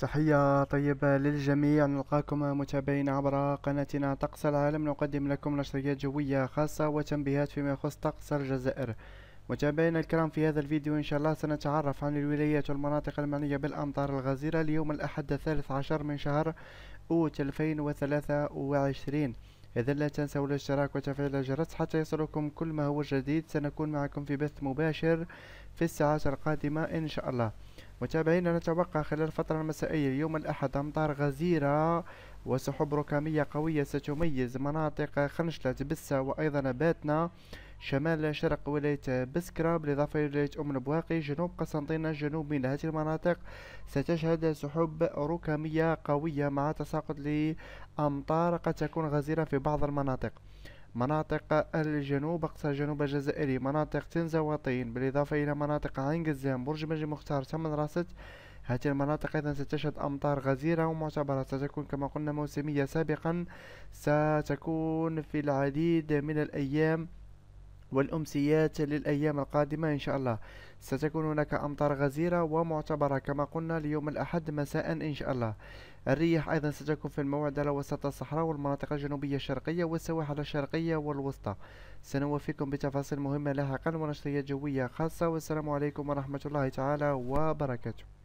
تحية طيبة للجميع نلقاكم متابعين عبر قناتنا طقس العالم نقدم لكم نشريات جوية خاصة وتنبيهات فيما يخص طقس الجزائر متابعينا الكرام في هذا الفيديو إن شاء الله سنتعرف عن الولايات والمناطق المعنية بالأمطار الغزيرة ليوم الأحد الثالث عشر من شهر أوت 2023 إذا لا تنسوا الاشتراك وتفعيل الجرس حتى يصلكم كل ما هو جديد سنكون معكم في بث مباشر في الساعات القادمة إن شاء الله متابعينا نتوقع خلال الفترة المسائية يوم الأحد أمطار غزيرة وسحب ركامية قوية ستميز مناطق خنشلة بسة وأيضا باتنا شمال شرق ولاية بسكرة بالإضافة إلى ولاية أم البواقي جنوب قسنطينة جنوب من هذه المناطق ستشهد سحب ركامية قوية مع تساقط لأمطار قد تكون غزيرة في بعض المناطق مناطق الجنوب أقصى جنوب الجزائري مناطق تنزا وطين بالإضافة إلى مناطق عين قزام برج مجد مختار سمن راست هذه المناطق أيضا ستشهد أمطار غزيرة ومعتبرة ستكون كما قلنا موسمية سابقا ستكون في العديد من الأيام والأمسيات للأيام القادمة إن شاء الله ستكون هناك أمطار غزيرة ومعتبرة كما قلنا ليوم الأحد مساء إن شاء الله الرياح أيضا ستكون في على وسط الصحراء والمناطق الجنوبية الشرقية والسواحل الشرقية والوسطى سنوفيكم بتفاصيل مهمة لاحقا ونشريات جوية خاصة والسلام عليكم ورحمة الله تعالى وبركاته